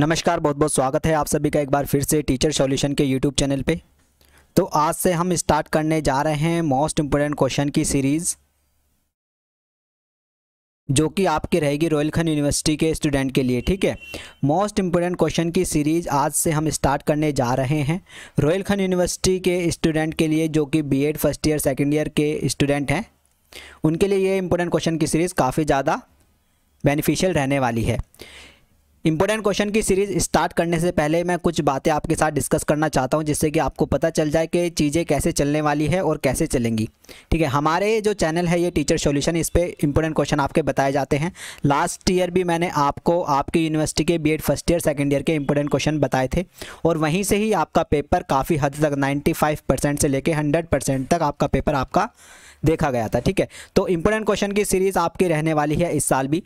नमस्कार बहुत बहुत स्वागत है आप सभी का एक बार फिर से टीचर सॉल्यूशन के यूट्यूब चैनल पे तो आज से हम स्टार्ट करने जा रहे हैं मोस्ट इम्पोर्टेंट क्वेश्चन की सीरीज़ जो कि आपकी रहेगी खन यूनिवर्सिटी के स्टूडेंट के लिए ठीक है मोस्ट इम्पोर्टेंट क्वेश्चन की सीरीज़ आज से हम स्टार्ट करने जा रहे हैं रॉयल खन यूनिवर्सिटी के स्टूडेंट के लिए जो कि B first year second year के स्टूडेंट हैं उनके लिए ये इम्पोर्टेंट क्वेश्चन की सीरीज़ काफ़ी ज़्यादा बेनिफिशियल रहने वाली है इंपॉर्टेंट क्वेश्चन की सीरीज़ स्टार्ट करने से पहले मैं कुछ बातें आपके साथ डिस्कस करना चाहता हूं जिससे कि आपको पता चल जाए कि चीज़ें कैसे चलने वाली है और कैसे चलेंगी ठीक है हमारे जो चैनल है ये टीचर सॉल्यूशन इस पर इंपॉर्टेंट क्वेश्चन आपके बताए जाते हैं लास्ट ईयर भी मैंने आपको आपकी यूनिवर्सिटी के B first year second year के इंपॉर्टेंट क्वेश्चन बताए थे और वहीं से ही आपका पेपर काफ़ी हद तक नाइन्टी से लेकर हंड्रेड तक आपका पेपर आपका देखा गया था ठीक है तो इंपॉर्टेंट क्वेश्चन की सीरीज़ आपकी रहने वाली है इस साल भी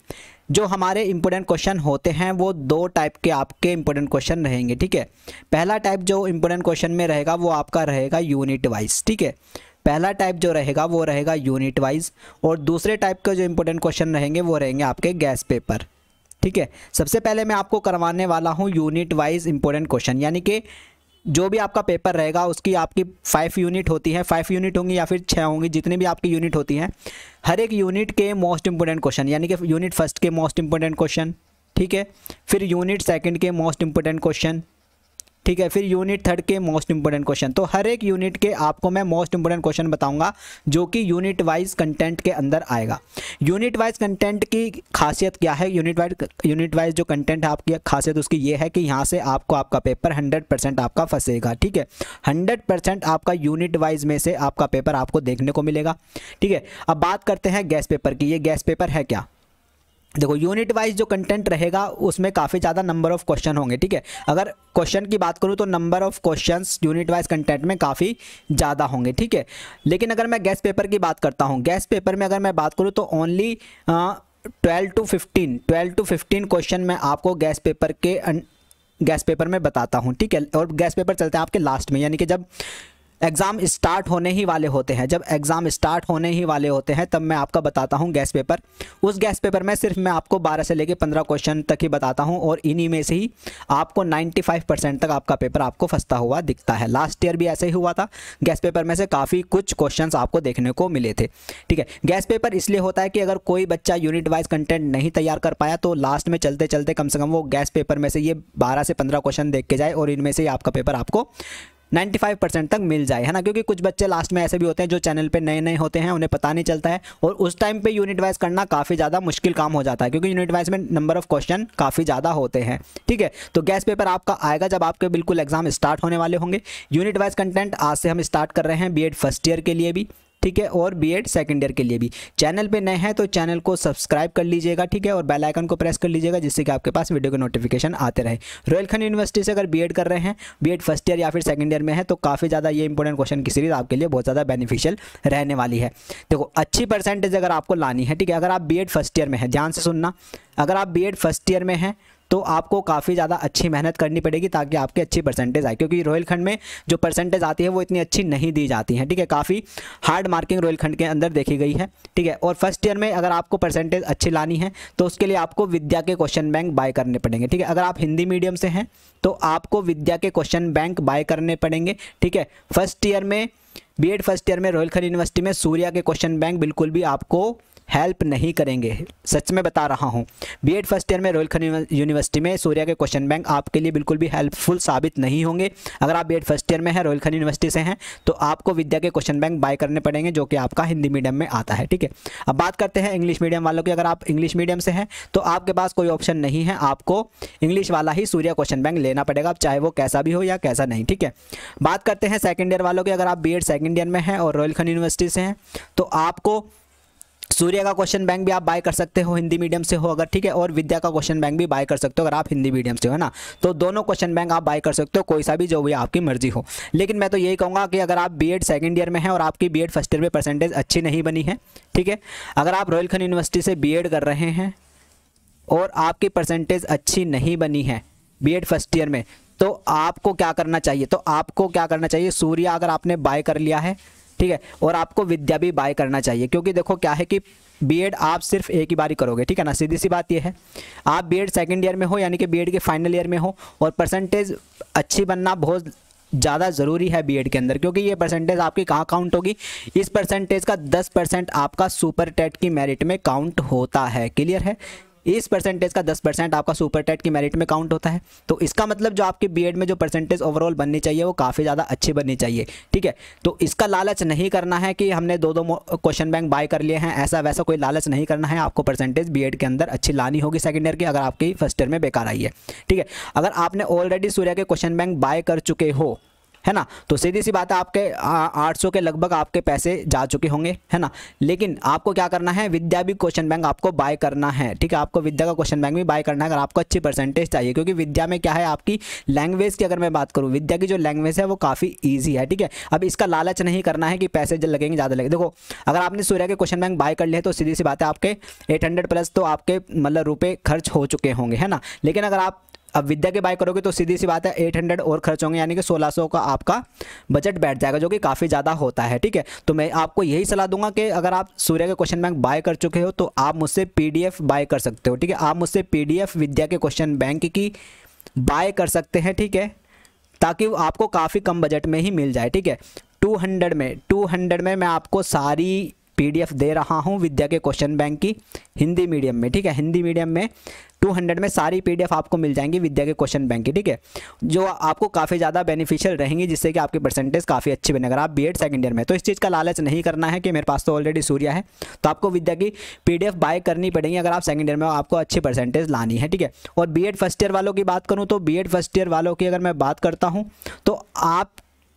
जो हमारे इंपॉर्टेंट क्वेश्चन होते हैं वो दो टाइप के आपके इंपॉर्टेंट क्वेश्चन रहेंगे ठीक है पहला टाइप जो इंपॉर्टेंट क्वेश्चन में रहेगा वो आपका रहेगा यूनिट वाइज ठीक है पहला टाइप जो रहेगा वो रहेगा यूनिट वाइज और दूसरे टाइप के जो इंपॉर्टेंट क्वेश्चन रहेंगे वो रहेंगे आपके गैस पेपर ठीक है सबसे पहले मैं आपको करवाने वाला हूँ यूनिट वाइज इंपॉर्टेंट क्वेश्चन यानी कि जो भी आपका पेपर रहेगा उसकी आपकी फाइव यूनिट होती है फाइव यूनिट होंगी या फिर छः होंगी जितनी भी आपकी यूनिट होती हैं हर एक यूनिट के मोस्ट इंपॉर्टेंट क्वेश्चन यानी कि यूनिट फर्स्ट के मोस्ट इंपॉर्टेंट क्वेश्चन ठीक है फिर यूनिट सेकंड के मोस्ट इंपॉर्टेंट क्वेश्चन ठीक है फिर यूनिट थर्ड के मोस्ट इंपॉर्टेंट क्वेश्चन तो हर एक यूनिट के आपको मैं मोस्ट इंपॉर्टेंट क्वेश्चन बताऊंगा जो कि यूनिट वाइज कंटेंट के अंदर आएगा यूनिट वाइज कंटेंट की खासियत क्या है यूनिट वाइज यूनिट वाइज जो कंटेंट है आपकी खासियत उसकी ये है कि यहाँ से आपको आपका पेपर हंड्रेड आपका फंसेगा ठीक है हंड्रेड आपका यूनिट वाइज में से आपका पेपर आपको देखने को मिलेगा ठीक है अब बात करते हैं गैस पेपर की ये गैस पेपर है क्या देखो यूनिट वाइज जो कंटेंट रहेगा उसमें काफ़ी ज़्यादा नंबर ऑफ क्वेश्चन होंगे ठीक है अगर क्वेश्चन की बात करूँ तो number of questions unit wise content में काफ़ी ज़्यादा होंगे ठीक है लेकिन अगर मैं गैस पेपर की बात करता हूँ गैस पेपर में अगर मैं बात करूँ तो only twelve to fifteen twelve to fifteen question मैं आपको गैस पेपर के गैस पेपर में बताता हूँ ठीक है और गैस पेपर चलते हैं आपके लास्ट में यानी कि जब एग्ज़ाम स्टार्ट होने ही वाले होते हैं जब एग्ज़ाम स्टार्ट होने ही वाले होते हैं तब मैं आपका बताता हूँ गैस पेपर उस गैस पेपर में सिर्फ मैं आपको 12 से लेकर 15 क्वेश्चन तक ही बताता हूँ और इन्हीं में से ही आपको 95 परसेंट तक आपका पेपर आपको फंसता हुआ दिखता है लास्ट ईयर भी ऐसे ही हुआ था गैस पेपर में से काफ़ी कुछ क्वेश्चन आपको देखने को मिले थे ठीक है गैस पेपर इसलिए होता है कि अगर कोई बच्चा यूनिट वाइज कंटेंट नहीं तैयार कर पाया तो लास्ट में चलते चलते कम से कम वो गैस पेपर में से ये बारह से पंद्रह क्वेश्चन देख के जाए और इनमें से आपका पेपर आपको 95 परसेंट तक मिल जाए है ना क्योंकि कुछ बच्चे लास्ट में ऐसे भी होते हैं जो चैनल पर नए नए होते हैं उन्हें पता नहीं चलता है और उस टाइम पर यूनिट वाइज करना काफ़ी ज़्यादा मुश्किल काम हो जाता है क्योंकि यूनिट वाइज में नंबर ऑफ क्वेश्चन काफ़ी ज़्यादा होते हैं ठीक है तो गैस पेपर आपका आएगा जब आपके बिल्कुल एग्जाम स्टार्ट होने वाले होंगे यूनिट वाइज कंटेंट आज से हम स्टार्ट कर रहे हैं बी फर्स्ट ईयर के लिए भी ठीक है और बी एड सेकेंड ईयर के लिए भी चैनल पे नए हैं तो चैनल को सब्सक्राइब कर लीजिएगा ठीक है और बेल आइकन को प्रेस कर लीजिएगा जिससे कि आपके पास वीडियो के नोटिफिकेशन आते रहे खान यूनिवर्सिटी से अगर बी कर रहे हैं बी फर्स्ट ईयर या फिर सेकेंड ईयर में है तो काफ़ी ज़्यादा ये इंपॉर्टेंट क्वेश्चन की सीरीज़ आपके लिए बहुत ज़्यादा बेनिफिशियल रहने वाली है देखो अच्छी परसेंटेज अगर आपको लानी है ठीक है अगर आप बी फर्स्ट ईयर में है ध्यान से सुनना अगर आप बी फर्स्ट ईयर में हैं तो आपको काफ़ी ज़्यादा अच्छी मेहनत करनी पड़ेगी ताकि आपकी अच्छी परसेंटेज आए क्योंकि खंड में जो परसेंटेज आती है वो इतनी अच्छी नहीं दी जाती है ठीक है काफ़ी हार्ड मार्किंग खंड के अंदर देखी गई है ठीक है और फर्स्ट ईयर में अगर आपको परसेंटेज अच्छी लानी है तो उसके लिए आपको विद्या के क्वेश्चन बैंक बाय करने पड़ेंगे ठीक है अगर आप हिंदी मीडियम से हैं तो आपको विद्या के क्वेश्चन बैंक बाय करने पड़ेंगे ठीक है फर्स्ट ईयर में बीएड फर्स्ट ईयर में रॉयल खंड यूनिवर्सिटी में सूर्या के क्वेश्चन बैंक बिल्कुल भी आपको हेल्प नहीं करेंगे सच में बता रहा हूँ बी एड फर्स्ट ईयर में रॉयल खन यूनिवर्सिटी में सूर्या के क्वेश्चन बैंक आपके लिए बिल्कुल भी हेल्पफुल साबित नहीं होंगे अगर आप बी एड फर्स्ट ईयर में हैं रोयल खन यूनिवर्सिटी से हैं तो आपको विद्या के क्वेश्चन बैंक बाय करने पड़ेंगे जो कि आपका हिंदी मीडियम में आता है ठीक है अब बात करते हैं इंग्लिश मीडियम वालों की अगर आप इंग्लिश मीडियम से हैं तो आपके पास कोई ऑप्शन नहीं है आपको इंग्लिश वाला ही सूर्या क्वेश्चन बैंक लेना पड़ेगा चाहे वो कैसा भी हो या कैसा नहीं ठीक है बात करते हैं सेकेंड ईयर वालों की अगर आप बी एड ईयर में हैं और रॉयल खन यूनिवर्सिटी से हैं तो आपको सूर्य का क्वेश्चन बैंक भी आप बाय कर सकते हो हिंदी मीडियम से हो अगर ठीक है और विद्या का क्वेश्चन बैंक भी बाय कर सकते हो अगर आप हिंदी मीडियम से हो ना तो दोनों क्वेश्चन बैंक आप बाय कर सकते हो कोई सा भी जो भी आपकी मर्जी हो लेकिन मैं तो यही कहूँगा कि अगर आप बी एड सेकेंड ईयर में हैं और आपकी बी एड फर्स्ट ईयर में परसेंटेज अच्छी नहीं बनी है ठीक है अगर आप रॉयल खन यूनिवर्सिटी से बी एड कर रहे हैं और आपकी परसेंटेज अच्छी नहीं बनी है बी एड फर्स्ट ईयर में तो आपको क्या करना चाहिए तो आपको क्या करना चाहिए सूर्या अगर आपने बाय कर लिया है ठीक है और आपको विद्या भी बाय करना चाहिए क्योंकि देखो क्या है कि बीएड आप सिर्फ एक ही बारी करोगे ठीक है ना सीधी सी बात यह है आप बीएड सेकंड ईयर में हो यानी कि बीएड के फाइनल ईयर में हो और परसेंटेज अच्छी बनना बहुत ज़्यादा ज़रूरी है बीएड के अंदर क्योंकि ये परसेंटेज आपकी कहाँ काउंट होगी इस परसेंटेज का 10 परसेंट आपका सुपर टेट की मेरिट में काउंट होता है क्लियर है इस परसेंटेज का दस परसेंट आपका सुपर टेट की मेरिट में काउंट होता है तो इसका मतलब जो आपके बी में जो परसेंटेज ओवरऑल बननी चाहिए वो काफ़ी ज़्यादा अच्छी बननी चाहिए ठीक है तो इसका लालच नहीं करना है कि हमने दो दो क्वेश्चन बैंक बाय कर लिए हैं ऐसा वैसा कोई लालच नहीं करना है आपको परसेंटेज बी के अंदर अच्छी लानी होगी सेकेंड ईयर की अगर आपकी फर्स्ट ईयर में बेकार आई है ठीक है अगर आपने ऑलरेडी सूर्य के क्वेश्चन बैंक बाय कर चुके हो है ना तो सीधी सी बात है आपके आठ सौ के लगभग आपके पैसे जा चुके होंगे है ना लेकिन आपको क्या करना है विद्या भी क्वेश्चन बैंक आपको बाय करना है ठीक है आपको विद्या का क्वेश्चन बैंक भी बाय करना है अगर आपको अच्छी परसेंटेज चाहिए क्योंकि विद्या में क्या है आपकी लैंग्वेज की अगर मैं बात करूँ विद्या की जो लैंग्वेज है वो काफ़ी ईजी है ठीक है अब इसका लालच नहीं करना है कि पैसे जल लगेंगे ज़्यादा लगेंगे देखो अगर आपने सूर्य के क्वेश्चन बैंक बाय कर लिया तो सीधी सी बात है आपके एट प्लस तो आपके मतलब रुपये खर्च हो चुके होंगे है ना लेकिन अगर आप अब विद्या के बाय करोगे तो सीधी सी बात है एट हंड्रेड और खर्च होंगे यानी कि सोलह सौ का आपका बजट बैठ जाएगा जो कि काफ़ी ज़्यादा होता है ठीक है तो मैं आपको यही सलाह दूंगा कि अगर आप सूर्य के क्वेश्चन बैंक बाय कर चुके हो तो आप मुझसे पी बाय कर सकते हो ठीक है आप मुझसे पी विद्या के क्वेश्चन बैंक की बाय कर सकते हैं ठीक है ताकि आपको काफ़ी कम बजट में ही मिल जाए ठीक है टू हंड्रेड में टू हंड्रेड में मैं आपको सारी पीडीएफ दे रहा हूँ विद्या के क्वेश्चन बैंक की हिंदी मीडियम में ठीक है हिंदी मीडियम में टू हंड्रेड में सारी पी आपको मिल जाएंगी विद्या के क्वेश्चन बैंक की ठीक है जो आपको काफ़ी ज़्यादा बेनिफिशियल रहेंगी जिससे कि आपकी परसेंटेज काफ़ी अच्छी बने अगर आप बी एड सेकेंड ईयर में तो इस चीज़ का लालच नहीं करना है कि मेरे पास तो ऑलरेडी सूर्य है तो आपको विद्या की पी बाय करनी पड़ेगी अगर आप सेकेंड ईयर में आपको अच्छी परसेंटेज लानी है ठीक है और बी फर्स्ट ईयर वालों की बात करूँ तो बी फर्स्ट ईयर वालों की अगर मैं बात करता हूँ तो आप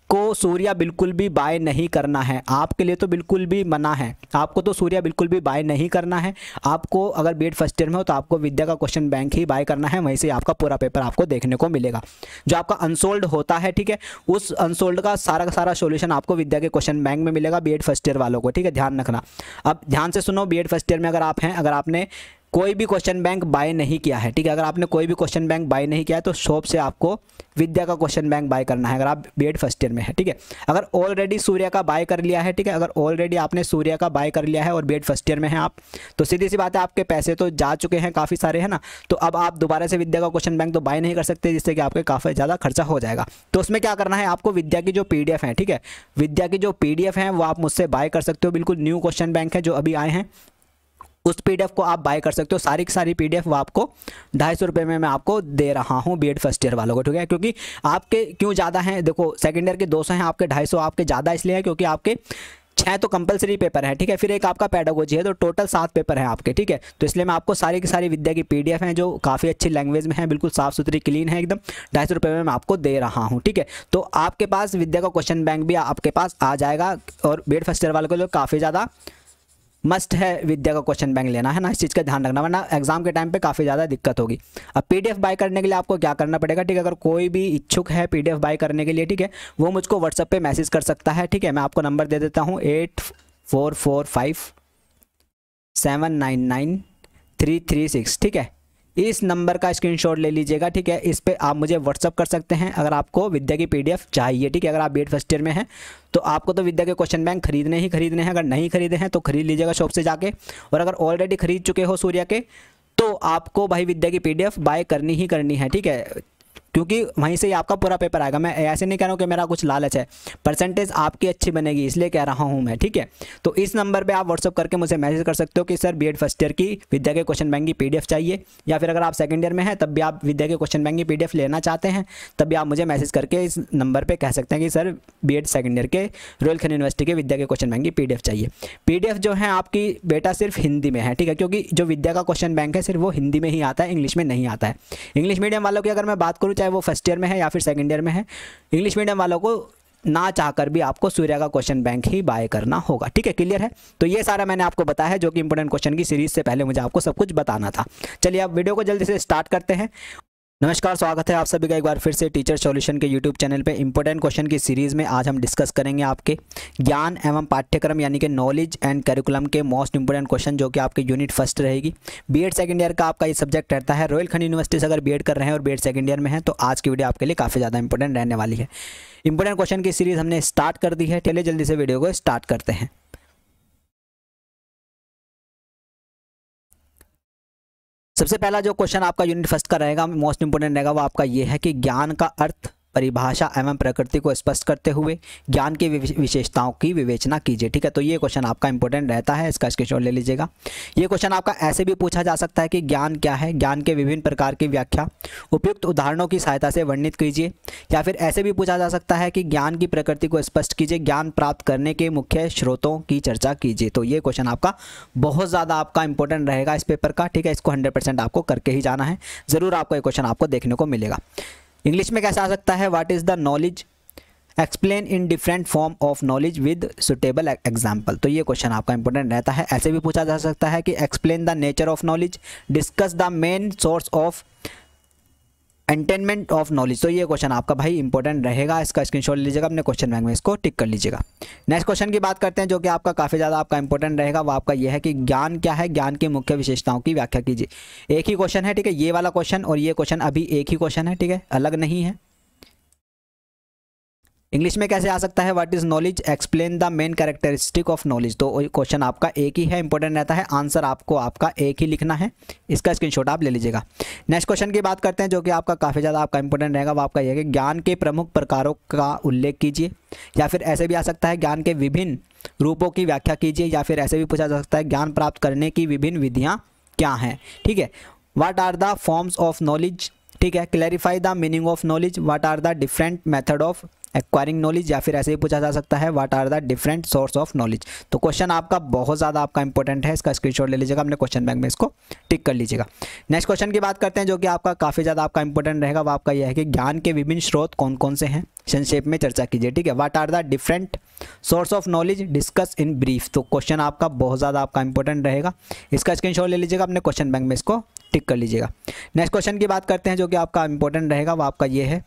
को सूर्य बिल्कुल भी बाय नहीं करना है आपके लिए तो बिल्कुल भी मना है आपको तो सूर्य बिल्कुल भी बाय नहीं करना है आपको अगर बी फर्स्ट ईयर में हो तो आपको विद्या का क्वेश्चन बैंक ही बाय करना है वहीं से आपका पूरा पेपर आपको देखने को मिलेगा जो आपका अनसोल्ड होता है ठीक है उस अनसोल्ड का सारा का सारा सोल्यूशन आपको विद्या के क्वेश्चन बैंक में मिलेगा बी फर्स्ट ईयर वालों को ठीक है ध्यान रखना अब ध्यान से सुनो बी फर्स्ट ईयर में अगर आप हैं अगर आपने कोई भी क्वेश्चन बैंक बाय नहीं किया है ठीक है अगर आपने कोई भी क्वेश्चन बैंक बाय नहीं किया है तो शॉप से आपको विद्या का क्वेश्चन बैंक बाय करना है अगर आप बी फर्स्ट ईयर में है ठीक है अगर ऑलरेडी सूर्य का बाय कर लिया है ठीक है अगर ऑलरेडी आपने सूर्य का बाय कर लिया है और बी फर्स्ट ईयर में है आप तो सीधी सी बात है आपके पैसे तो जा चुके हैं काफ़ी सारे है ना तो अब आप दोबारा से विद्या का क्वेश्चन बैंक तो बाय नहीं कर सकते जिससे कि आपके काफ़ी ज़्यादा खर्चा हो जाएगा तो उसमें क्या करना है आपको विद्या की जो पी है ठीक है विद्या की जो पी है वो आप मुझसे बाय कर सकते हो बिल्कुल न्यू क्वेश्चन बैंक है जो अभी आए हैं उस पीडीएफ को आप बाय कर सकते हो सारी की सारी पीडीएफ आपको ढाई सौ रुपये में मैं आपको दे रहा हूँ बीएड फर्स्ट ईयर वालों को ठीक है क्योंकि आपके क्यों ज़्यादा हैं देखो सेकेंड ईयर के दो सौ हैं आपके ढाई सौ आपके ज़्यादा इसलिए हैं क्योंकि आपके छः तो कंपलसरी पेपर है ठीक है फिर एक आपका पैडागोजी है तो टोटल सात पेपर हैं आपके ठीक है तो इसलिए मैं आपको सारी की सारी विद्या की पीडीएफ हैं जो काफ़ी अच्छी लैंग्वेज में है बिल्कुल साफ सुथरी क्लीन है एकदम ढाई सौ रुपये में मैं आपको दे रहा हूँ ठीक है तो आपके पास विद्या का क्वेश्चन बैंक भी आपके पास आ जाएगा और बेड फर्स्ट ईयर वाले को जो काफ़ी ज़्यादा मस्ट है विद्या का क्वेश्चन बैंक लेना है ना इस चीज़ का ध्यान रखना वरना एग्जाम के टाइम पे काफ़ी ज़्यादा दिक्कत होगी अब पीडीएफ बाय करने के लिए आपको क्या करना पड़ेगा ठीक है अगर कोई भी इच्छुक है पीडीएफ बाय करने के लिए ठीक है वो मुझको व्हाट्सअप पर मैसेज कर सकता है ठीक है मैं आपको नंबर दे देता हूँ eight four four five seven nine nine three three six ठीक है इस नंबर का स्क्रीनशॉट ले लीजिएगा ठीक है इस पर आप मुझे व्हाट्सअप कर सकते हैं अगर आपको विद्या की पीडीएफ चाहिए ठीक है अगर आप बी फर्स्ट ईयर में हैं तो आपको तो विद्या के क्वेश्चन बैंक खरीदने ही खरीदने हैं अगर नहीं खरीदे हैं तो खरीद लीजिएगा शॉप से जाके और अगर ऑलरेडी खरीद चुके हो सूर्या के तो आपको भाई विद्या की पीडीएफ बाय करनी ही करनी है ठीक है क्योंकि वहीं से ही आपका पूरा पेपर आएगा मैं ऐसे नहीं कह रहा हूँ कि मेरा कुछ लालच है परसेंटेज आपकी अच्छी बनेगी इसलिए कह रहा हूँ मैं ठीक है तो इस नंबर पर आप व्हाट्सअप करके मुझे मैसेज कर सकते हो कि सर बी फर्स्ट ईयर की विद्या के क्वेश्चन बैंक की पी चाहिए या फिर अगर आप सेकेंड ईयर में हैं तब भी आप विद्या के क्वेश्चन बैंक की पी लेना चाहते हैं तब भी आप मुझे मैसेज करके इस नंबर पर कह सकते हैं कि सर बी एड ईयर के रॉयल खन यूनिवर्सिटी के विद्या के क्वेश्चन बैंक की पी चाहिए पी जो है आपकी बेटा सिर्फ हिंदी में है ठीक है क्योंकि जो विद्या का क्वेश्चन बैंक है सिर्फ वो हिंदी में ही आता है इंग्लिश में नहीं आता है इंग्लिश मीडियम वालों की अगर मैं बात करूँ चाहे वो फर्स्ट ईयर में है या फिर सेकेंड ईयर में है इंग्लिश मीडियम वालों को ना चाहकर भी आपको सूर्या का क्वेश्चन बैंक ही बाय करना होगा ठीक है क्लियर है तो ये सारा मैंने आपको बताया है जो कि इंपॉर्टेंट क्वेश्चन की सीरीज से पहले मुझे आपको सब कुछ बताना था चलिए आप वीडियो को जल्दी से स्टार्ट करते हैं नमस्कार स्वागत है आप सभी का एक बार फिर से टीचर सॉल्यूशन के यूट्यूब चैनल पे इंपॉर्टेंट क्वेश्चन की सीरीज़ में आज हम डिस्कस करेंगे आपके ज्ञान एवं पाठ्यक्रम यानी कि नॉलेज एंड करिकुलम के मोस्ट इंपॉर्टेंट क्वेश्चन जो कि आपके यूनिट फर्स्ट रहेगी बीएड सेकंड ईयर का आपका ये सब्जेक्ट रहता है रॉयल खंड यूनिवर्सिटी से अगर बी कर रहे हैं और बी सेकंड ईयर में है तो आज की वीडियो आपके लिए काफ़ी ज़्यादा इंपॉर्टेंट रहने वाली है इंपॉर्टेंट क्वेश्चन की सीरीज़ हमने स्टार्ट कर दी है चलिए जल्दी से वीडियो को स्टार्ट करते हैं सबसे पहला जो क्वेश्चन आपका यूनिट फर्स्ट का रहेगा मोस्ट इंपोर्टेंट रहेगा वो आपका ये है कि ज्ञान का अर्थ परिभाषा एवं प्रकृति को स्पष्ट करते हुए ज्ञान की विशेषताओं की विवेचना कीजिए ठीक है तो ये क्वेश्चन आपका इंपॉर्टेंट रहता है इसका स्क्रीनशॉट ले लीजिएगा ये क्वेश्चन आपका ऐसे भी पूछा जा सकता है कि ज्ञान क्या है ज्ञान के विभिन्न प्रकार की व्याख्या उपयुक्त उदाहरणों की सहायता से वर्णित कीजिए या फिर ऐसे भी पूछा जा सकता है कि ज्ञान की प्रकृति को स्पष्ट कीजिए ज्ञान प्राप्त करने के मुख्य स्रोतों की चर्चा कीजिए तो ये क्वेश्चन आपका बहुत ज़्यादा आपका इंपॉर्टेंट रहेगा इस पेपर का ठीक है इसको हंड्रेड आपको करके ही जाना है ज़रूर आपको ये क्वेश्चन आपको देखने को मिलेगा इंग्लिश में कैसे आ सकता है what is the knowledge explain in different form of knowledge with suitable example तो ये क्वेश्चन आपका इंपॉर्टेंट रहता है ऐसे भी पूछा जा सकता है कि explain the nature of knowledge discuss the main source of attainment of knowledge तो ये क्वेश्चन आपका भाई इंपॉर्टेंट रहेगा इसका स्क्रीनशॉट लीजिएगा अपने क्वेश्चन बैंक में इसको टिक कर लीजिएगा नेक्स्ट क्वेश्चन की बात करते हैं जो कि आपका काफ़ी ज़्यादा आपका इंपॉर्टेंट रहेगा वो आपका यह है कि ज्ञान क्या है ज्ञान की मुख्य विशेषताओं की व्याख्या कीजिए एक ही क्वेश्चन है ठीक है ये वाला क्वेश्चन और ये क्वेश्चन अभी एक ही क्वेश्चन है ठीक है अलग नहीं है इंग्लिश में कैसे आ सकता है what is knowledge explain the main characteristic of knowledge तो क्वेश्चन आपका एक ही है इंपॉर्टेंट रहता है आंसर आपको आपका एक ही लिखना है इसका स्क्रीनशॉट आप ले लीजिएगा नेक्स्ट क्वेश्चन की बात करते हैं जो कि आपका काफ़ी ज़्यादा आपका इंपॉर्टेंट रहेगा वो आपका यह है कि ज्ञान के प्रमुख प्रकारों का उल्लेख कीजिए या फिर ऐसे भी आ सकता है ज्ञान के विभिन्न रूपों की व्याख्या कीजिए या फिर ऐसे भी पूछा जा सकता है ज्ञान प्राप्त करने की विभिन्न विधियाँ क्या हैं ठीक है what are the forms of knowledge ठीक है clarify the meaning of knowledge what are the different method of acquiring knowledge या फिर ऐसे ही पूछा जा सकता है what are the different source of knowledge तो क्वेश्चन आपका बहुत ज़्यादा आपका इंपॉर्टेंट है इसका स्क्रीनशॉट ले लीजिएगा अपने क्वेश्चन बैंक में इसको टिक कर लीजिएगा नेक्स्ट क्वेश्चन की बात करते हैं जो कि आपका काफ़ी ज़्यादा आपका इंपॉर्टेंट रहेगा वो आपका यह है कि ज्ञान के विभिन्न स्रोत कौन कौन से हैं संक्षेप में चर्चा कीजिए ठीक है what are the different source of knowledge discuss in brief तो क्वेश्चन आपका बहुत ज़्यादा आपका इंपॉर्टेंट रहेगा इसका स्क्रीन ले लीजिएगा अपने क्वेश्चन बैंक में इसको टिक कर लीजिएगा नेक्स्ट क्वेश्चन की बात करते हैं जो कि आपका इंपॉर्टेंट रहेगा वो आपका ये है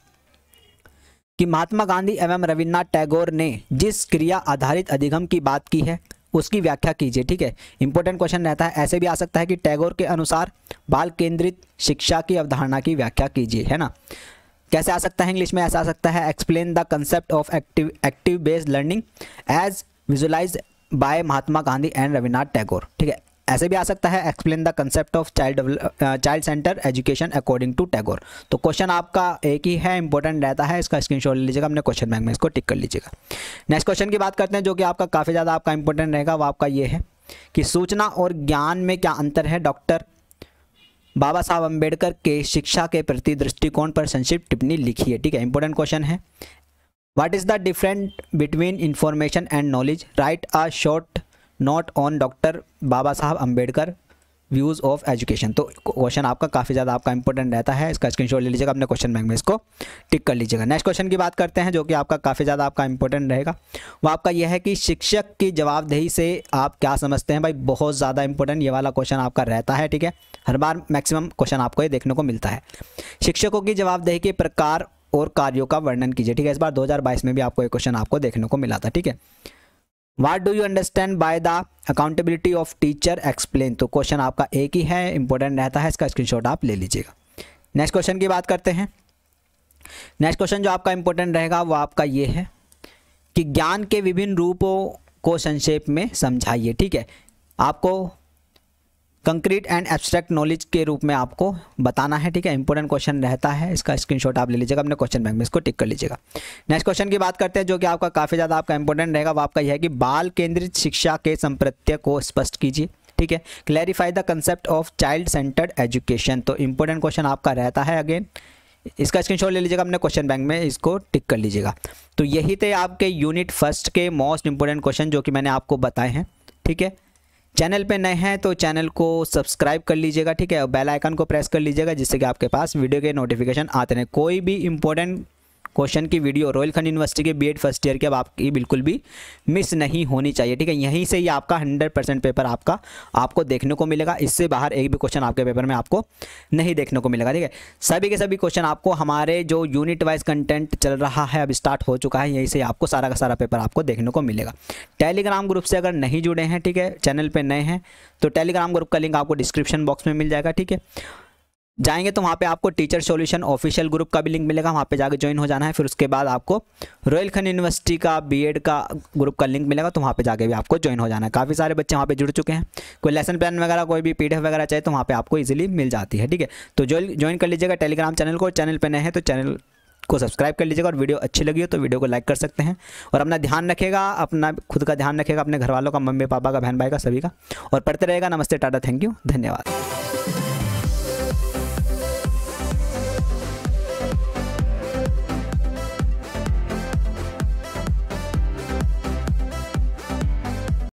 कि महात्मा गांधी एवं रविन्द्रनाथ टैगोर ने जिस क्रिया आधारित अधिगम की बात की है उसकी व्याख्या कीजिए ठीक है इंपॉर्टेंट क्वेश्चन रहता है ऐसे भी आ सकता है कि टैगोर के अनुसार बाल केंद्रित शिक्षा की अवधारणा की व्याख्या कीजिए है ना कैसे आ सकता है इंग्लिश में ऐसा आ सकता है explain the concept of active active based learning as visualise by Mahatma Gandhi and Rabindranath Tagore ठीक है ऐसे भी आ सकता है explain the concept of child child center education according to Tagore तो क्वेश्चन आपका एक ही है इंपॉर्टेंट रहता है इसका स्क्रीनशॉट ले लीजिएगा अपने क्वेश्चन बैंक में इसको टिक कर लीजिएगा नेक्स्ट क्वेश्चन की बात करते हैं जो कि आपका काफ़ी ज़्यादा आपका इंपॉर्टेंट रहेगा वो आपका ये है कि सूचना और ज्ञान में क्या अंतर है डॉक्टर बाबा साहब अम्बेडकर के शिक्षा के प्रति दृष्टिकोण पर संक्षिप्त टिप्पणी लिखी है ठीक है इंपॉर्टेंट क्वेश्चन है what is the different between information and knowledge write a short note on doctor Baba Saheb Ambedkar views of education तो क्वेश्चन आपका काफ़ी ज़्यादा आपका इंपॉर्टेंट रहता है इसका स्क्रीनशॉट ले लीजिएगा अपने क्वेश्चन बैंक में इसको टिक कर लीजिएगा नेक्स्ट क्वेश्चन की बात करते हैं जो कि आपका काफ़ी ज़्यादा आपका इंपॉर्टेंट रहेगा वो आपका यह है कि शिक्षक की जवाबदेही से आप क्या समझते हैं भाई बहुत ज़्यादा इंपॉर्टेंट ये वाला क्वेश्चन आपका रहता है ठीक है हर बार मैक्सिमम क्वेश्चन आपको ये देखने को मिलता है शिक्षकों की जवाबदेही के प्रकार और कार्यों का वर्णन कीजिए ठीक है इस बार बाईस में भी आपको ये क्वेश्चन आपको देखने को मिला था ठीक है what do you understand by the accountability of teacher explain तो क्वेश्चन आपका एक ही है इंपॉर्टेंट रहता है इसका स्क्रीनशॉट आप ले लीजिएगा नेक्स्ट क्वेश्चन की बात करते हैं नेक्स्ट क्वेश्चन जो आपका इंपॉर्टेंट रहेगा वो आपका ये है कि ज्ञान के विभिन्न रूपों को संक्षेप में समझाइए ठीक है आपको कंक्रीट एंड एब्स्ट्रैक्ट नॉलेज के रूप में आपको बताना है ठीक है इंपॉर्टेंट क्वेश्चन रहता है इसका स्क्रीनशॉट आप ले लीजिएगा अपने क्वेश्चन बैंक में इसको टिक कर लीजिएगा नेक्स्ट क्वेश्चन की बात करते हैं जो कि आपका काफ़ी ज़्यादा आपका इंपॉर्टेंट रहेगा वो आपका यह है कि बाल केंद्रित शिक्षा के संप्रत्य को स्पष्ट कीजिए ठीक है clarify the concept of child centred education तो इंपॉर्टेंट क्वेश्चन आपका रहता है अगेन इसका स्क्रीनशॉट ले लीजिएगा अपने क्वेश्चन बैंक में इसको टिक कर लीजिएगा तो यही थे आपके यूनिट फर्स्ट के मोस्ट इंपॉर्टेंट क्वेश्चन जो कि मैंने आपको बताए हैं ठीक है चैनल पे नए हैं तो चैनल को सब्सक्राइब कर लीजिएगा ठीक है और बेल आइकन को प्रेस कर लीजिएगा जिससे कि आपके पास वीडियो के नोटिफिकेशन आते रहें कोई भी इंपॉर्टेंट क्वेश्चन की वीडियो रॉयल खंड यूनिवर्सिटी के बीएड फर्स्ट ईयर की अब आपकी बिल्कुल भी मिस नहीं होनी चाहिए ठीक है यहीं से ही आपका हंड्रेड परसेंट पेपर आपका आपको देखने को मिलेगा इससे बाहर एक भी क्वेश्चन आपके पेपर में आपको नहीं देखने को मिलेगा ठीक है सभी के सभी क्वेश्चन आपको हमारे जो यूनिट वाइज कंटेंट चल रहा है अब स्टार्ट हो चुका है यहीं से आपको सारा का सारा पेपर आपको देखने को मिलेगा टेलीग्राम ग्रुप से अगर नहीं जुड़े हैं ठीक है चैनल पर नए हैं तो टेलीग्राम ग्रुप का लिंक आपको डिस्क्रिप्शन बॉक्स में मिल जाएगा ठीक है जाएंगे तो वहाँ पे आपको टीचर सॉल्यूशन ऑफिशियल ग्रुप का भी लिंक मिलेगा वहाँ पे जाके ज्वाइन हो जाना है फिर उसके बाद आपको रॉयल खन यूनिवर्सिटी का बीएड का ग्रुप का लिंक मिलेगा तो वहाँ पे जाके भी आपको ज्वाइन हो जाना है काफ़ी सारे बच्चे वहाँ पे जुड़ चुके हैं कोई लेसन प्लान वगैरह कोई भी पी वगैरह चाहिए तो वहाँ पर आपको ईजिली मिल जाती है ठीक है तो ज्वाइन कर लीजिएगा टेलीग्राम चैनल को चैनल पर नए हैं तो चैनल को सब्सक्राइब कर लीजिएगा और वीडियो अच्छी लगी हो तो वीडियो को लाइक कर सकते हैं और अपना ध्यान रखेगा अपना खुद का ध्यान रखेगा अपने घर वालों का मम्मी पापा का बहन भाई का सभी का और पढ़ते रहेगा नमस्ते टाटा थैंक यू धन्यवाद